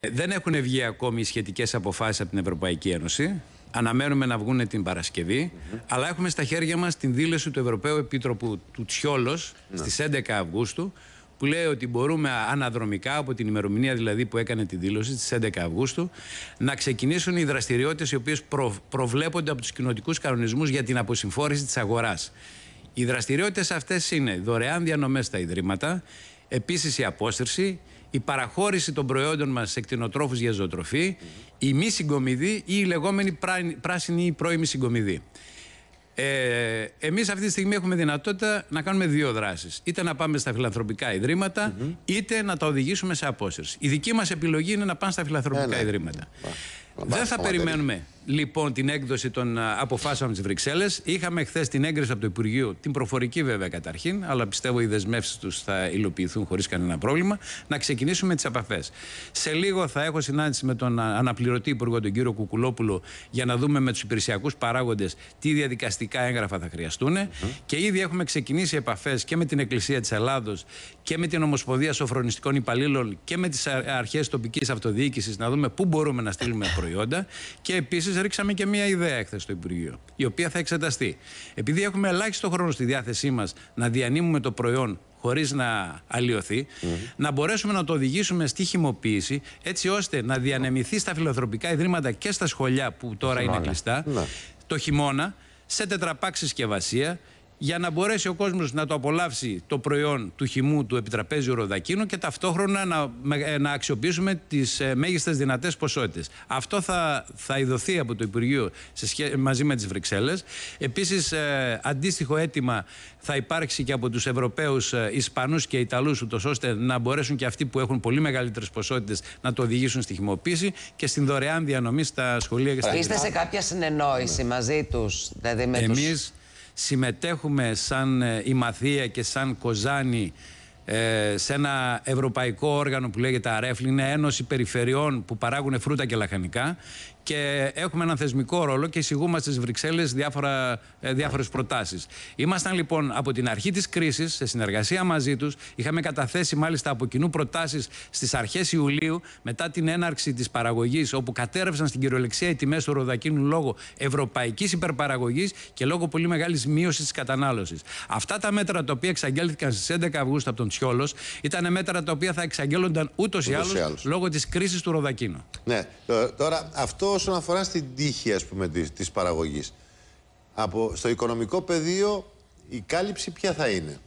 Ε, δεν έχουν βγει ακόμη οι σχετικές αποφάσεις από την Ευρωπαϊκή Ένωση. Αναμένουμε να βγουν την Παρασκευή. Αλλά έχουμε στα χέρια μας την δήλωση του Ευρωπαίου Επίτροπου του Τσιόλος mm ναι. στις 11 Αυγούστου, που λέει ότι μπορούμε αναδρομικά, από την ημερομηνία δηλαδή που έκανε τη δήλωση, στις 11 Αυγούστου, να ξεκινήσουν οι δραστηριότητες οι οποίες προβλέπονται από τους κοινοτικούς κανονισμούς για την αποσυμφόρηση της αγοράς. Οι δραστηριότητες αυτές είναι δωρεάν διανομές στα Ιδρύματα, Επίσης η απόσυρση, η παραχώρηση των προϊόντων μας σε κτηνοτρόφους για ζωοτροφή, η μη συγκομιδή ή η λεγόμενη πράσινη ή πρώιμη συγκομιδή. Ε, Εμείς αυτή τη στιγμή έχουμε δυνατότητα να κάνουμε δύο δράσεις. Είτε να πάμε στα φιλανθρωπικά ιδρύματα, είτε να τα οδηγήσουμε σε απόσυρση. Η δική μας επιλογή είναι να πάμε στα φιλανθρωπικά ε, ναι. ιδρύματα. Δεν θα περιμένουμε λοιπόν την έκδοση των ε, αποφάσεων της Βρυξέλλες. Είχαμε χθες την έγκριση από το Υπουργείο, την προφορική βέβαια καταρχήν, αλλά πιστεύω οι δεσμεύσεις τους θα υλοποιηθούν χωρίς κανένα πρόβλημα. Να ξεκινήσουμε τις επαφές. Σε λίγο θα έχω συνάντηση με τον ε, αναπληρωτή Υπουργό, τον κύριο Κουκουλόπουλο, για να δούμε με τους υπηρεσιακούς παράγοντες τι διαδικαστικά έγγραφα θα χρειαστουν Και ήδη έχουμε ξεκινήσει επαφές και με την Εκκλησία της Ελλάδος και με την Ομοσπονδία Σοφρονιστικών Υπαλλήλων και με τις ε, αρχές τοπικής αυτοδιοίκησης να δούμε πού μπορούμε να στείλουμε προϊόντα. Και επίσης ρίξαμε και μία ιδέα έκθεση στο Υπουργείο, η οποία θα εξεταστεί. Επειδή έχουμε ελάχιστο χρόνο στη διάθεσή μας να διανύμουμε το προϊόν χωρίς να αλλοιωθεί, να μπορέσουμε να το οδηγήσουμε στη χυμοποίηση, έτσι ώστε να διανεμηθεί στα φιλοθροπικά ιδρύματα και στα σχολιά που τώρα είναι κλειστά, ναι. το χειμώνα, σε τετραπάξ συσκευασία, για να μπορέσει ο κόσμος να το απολαύσει το προϊόν του χυμού του επιτραπέζιου ροδακίνου και ταυτόχρονα να, ε, να αξιοποιήσουμε τις ε, μέγιστες δυνατές ποσότητες. Αυτό θα, θα ειδωθεί από το Υπουργείο σε μαζί με τις Βρυξέλλες. Επίσης, ε, αντίστοιχο αίτημα θα υπάρξει και από τους Ευρωπαίους ε, Ισπανούς και Ιταλούς, ούτως ώστε να μπορέσουν και αυτοί που έχουν πολύ μεγαλύτερες ποσότητες να το οδηγήσουν στη χυμοποίηση και στην δωρεάν διανομή στα σχολεία και στα Είστε σε κάποια συνεννόηση μαζί τους δηλαδή με συμμετέχουμε σαν ε, η Μαθία και σαν Κοζάνη ε, σε ένα ευρωπαϊκό όργανο που λέγεται Αρέφλη είναι Ένωση Περιφερειών που παράγουν φρούτα και λαχανικά και έχουμε έναν θεσμικό ρόλο και εισηγούμε στις Βρυξέλλες ε, διάφορες προτάσεις. Ήμασταν λοιπόν από την αρχή της κρίσης σε συνεργασία μαζί τους. Είχαμε καταθέσει μάλιστα από κοινού προτάσεις στις αρχές Ιουλίου μετά την έναρξη της παραγωγής, όπου κατέρευσαν στην κυριολεξία οι τιμές του ροδακίνου λόγω ευρωπαϊκής υπερπαραγωγής και λόγω πολύ μεγάλης μείωσης της κατανάλωσης. Αυτά τα μέτρα τα οποία εξαγγέλθηκαν στις 11 Αυγούστου από τον Τσιόλος ήταν μέτρα τα οποία θα εξαγγέλλονταν ούτως ή άλλω λόγω της κρίσης του ροδακίνου. Ναι, τώρα αυτό όσον αφορά στην τύχη ας πούμε της, παραγωγής. Από, στο οικονομικό πεδίο η κάλυψη ποια θα είναι.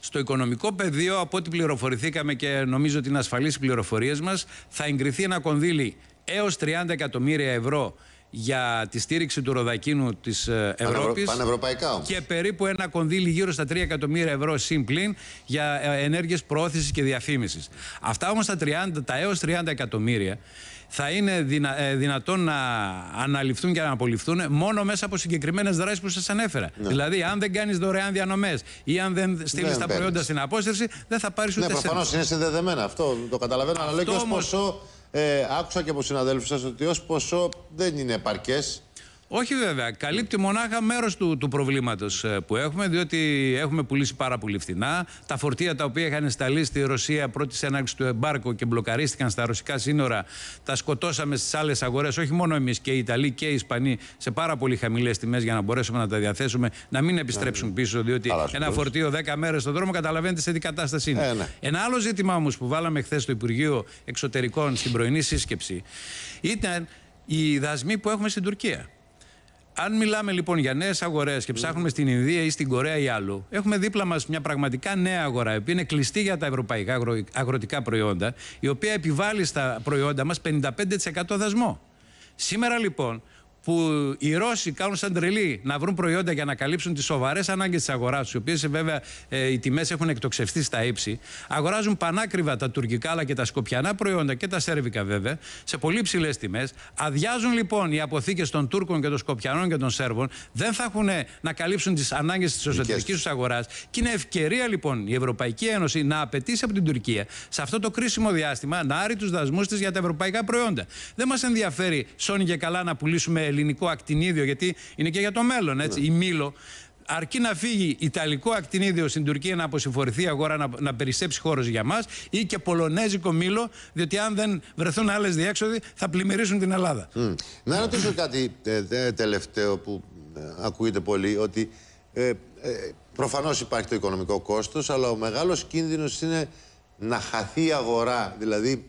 Στο οικονομικό πεδίο, από ό,τι πληροφορηθήκαμε και νομίζω ότι είναι ασφαλής πληροφορίες μας, θα εγκριθεί ένα κονδύλι έως 30 εκατομμύρια ευρώ για τη στήριξη του ροδακίνου της ε, Ευρώπης. Πανευρωπαϊκά όμως. Και περίπου ένα κονδύλι γύρω στα 3 εκατομμύρια ευρώ συμπλήν για ε, ενέργειες προώθησης και διαφήμισης. Αυτά όμως τα, τα έως 30 εκατομμύρια θα είναι δυνα, ε, δυνατόν να αναλυφθούν και να απολυφθούν μόνο μέσα από συγκεκριμένες δράσεις που σας ανέφερα. Ναι. Δηλαδή, αν δεν κάνεις δωρεάν διανομές ή αν δεν στείλεις ναι, τα προϊόντα στην απόσταση δεν θα πάρεις ναι, ούτε Ναι, προφανώ είναι συνδεδεμένα αυτό. Το καταλαβαίνω, αλλά λέω και ω ποσό ε, άκουσα και από συναδέλφους σας ότι ως ποσό δεν είναι επαρκές. Όχι βέβαια. Καλύπτει μονάχα μέρος του, του προβλήματος ε, που έχουμε, διότι έχουμε πουλήσει πάρα πολύ φθηνά. Τα φορτία τα οποία είχαν σταλεί στη Ρωσία πρώτης έναρξης του εμπάρκου και μπλοκαρίστηκαν στα ρωσικά σύνορα, τα σκοτώσαμε στις άλλες αγορές, όχι μόνο εμείς και οι Ιταλοί και οι Ισπανοί, σε πάρα πολύ χαμηλές τιμές για να μπορέσουμε να τα διαθέσουμε, να μην επιστρέψουν ναι. πίσω, διότι ένα φορτίο 10 μέρες στον δρόμο καταλαβαίνετε σε τι κατάσταση είναι. Ε, ναι. Ένα άλλο ζήτημα όμως που βάλαμε χθες στο Υπουργείο Εξωτερικών στην πρωινή σύσκεψη ήταν οι δασμοί που έχουμε στην Τουρκία. Αν μιλάμε λοιπόν για νέες αγορές και ψάχνουμε στην Ινδία ή στην Κορέα ή άλλου, έχουμε δίπλα μας μια πραγματικά νέα αγορά, η οποία είναι κλειστή για τα ευρωπαϊκά αγροτικά προϊόντα, η οποία επιβάλλει στα προϊόντα μας 55% δασμό. Σήμερα λοιπόν, που οι Ρώσοι κάνουν σαν τρελή να βρουν προϊόντα για να καλύψουν τις σοβαρές ανάγκες της αγοράς οι οποίες βέβαια ε, οι τιμές έχουν εκτοξευθεί στα ύψη, αγοράζουν πανάκριβα τα τουρκικά αλλά και τα σκοπιανά προϊόντα και τα σέρβικα βέβαια σε πολύ ψηλές τιμές. Αδειάζουν λοιπόν οι αποθήκες των Τούρκων και των Σκοπιανών και των Σέρβων, δεν θα έχουν να καλύψουν τις ανάγκες της εσωτερικής τους αγοράς. Και είναι ευκαιρία λοιπόν η Ευρωπαϊκή Ένωση να απαιτήσει από την Τουρκία σε αυτό το κρίσιμο διάστημα να άρει τους δασμούς της για τα ευρωπαϊκά προϊόντα. Δεν μας ενδιαφέρει, Σόνι και καλά, να πουλήσουμε ελληνικό ακτινίδιο, γιατί είναι και για το μέλλον, έτσι, ναι. η Μήλο. Αρκεί να φύγει Ιταλικό ακτινίδιο στην Τουρκία να αποσυμφορηθεί αγορά, να, να περισσέψει χώρος για μας, ή και Πολωνέζικο μήλο, διότι αν δεν βρεθούν άλλες διέξοδοι θα πλημμυρίσουν την Ελλάδα. Να ρωτήσω ναι. κάτι τελευταίο που ε, ακούγεται πολύ, ότι ε, ε προφανώς υπάρχει το οικονομικό κόστος, αλλά ο μεγάλος κίνδυνος είναι να χαθεί η αγορά. Δηλαδή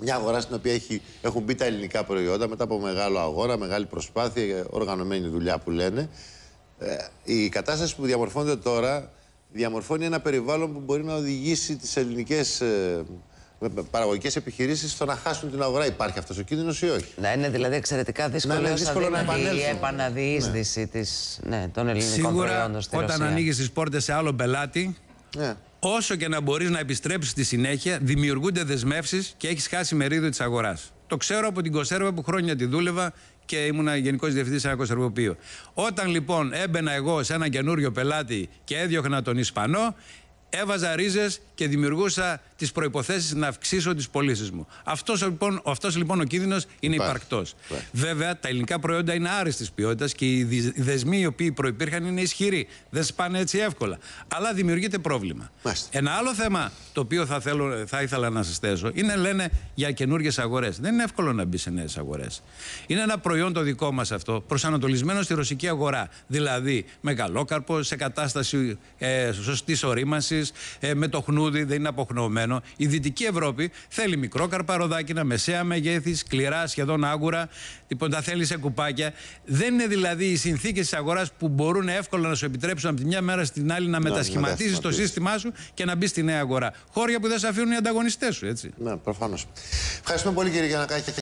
μια αγορά στην οποία έχει, έχουν μπει τα ελληνικά προϊόντα μετά από μεγάλο αγορά, μεγάλη προσπάθεια, ε, οργανωμένη δουλειά που λένε. Ε, η κατάσταση που διαμορφώνεται τώρα διαμορφώνει ένα περιβάλλον που μπορεί να οδηγήσει τις ελληνικές ε, παραγωγικές επιχειρήσεις στο να χάσουν την αγορά. Υπάρχει αυτός ο κίνδυνος ή όχι. Να είναι δηλαδή εξαιρετικά δύσκολο, να, είναι να, η επαναδιείσδυση ναι. ναι, των ελληνικών Σίγουρα, προϊόντων στη Όταν ανοίγεις τις πόρτες σε άλλο πελάτη, ναι. Όσο και να μπορείς να επιστρέψεις στη συνέχεια, δημιουργούνται δεσμεύσεις και έχεις χάσει μερίδιο της αγοράς. Το ξέρω από την Κοσέρβα που χρόνια τη δούλευα και ήμουν γενικός διευθυντής σε ένα κοσερβοπείο. Όταν λοιπόν έμπαινα εγώ σε ένα καινούριο πελάτη και έδιωχνα τον Ισπανό, έβαζα ρίζες και δημιουργούσα τις προποθέσει να αυξήσω τις πωλήσεις μου. Αυτός λοιπόν, αυτός, λοιπόν ο κίνδυνος είναι υπαρκτό. Βέβαια, τα ελληνικά προϊόντα είναι άριστης ποιότητας και οι δεσμοί οι οποίοι προπήρχαν είναι ισχυροί. Δεν σπάνε έτσι εύκολα. Αλλά δημιουργείται πρόβλημα. Μάλιστα. Ένα άλλο θέμα το οποίο θα, θέλω, θα ήθελα να σας θέσω είναι λένε για καινούργιες αγορές. Δεν είναι εύκολο να μπει σε νέες αγορές. Είναι ένα προϊόν το δικό μας αυτό, προσανατολισμένο στη ρωσική αγορά. Δηλαδή, μεγαλόκαρπο σε κατάσταση ε, σωστή ορίμανση ε, με το χνούδι, δεν είναι αποχνωμένο. Η Δυτική Ευρώπη θέλει μικρό καρπαροδάκινα, μεσαία μεγέθη, σκληρά, σχεδόν άγουρα. Λοιπόν, τα θέλει σε κουπάκια. Δεν είναι δηλαδή οι συνθήκες της αγοράς που μπορούν εύκολα να σου επιτρέψουν από τη μια μέρα στην άλλη να μετασχηματίσει το σύστημά σου και να μπει στη νέα αγορά. Χώρια που δεν σε αφήνουν οι ανταγωνιστές σου, έτσι. Ναι, προφανώς. Ευχαριστούμε πολύ, κύριε Γιανακάκη.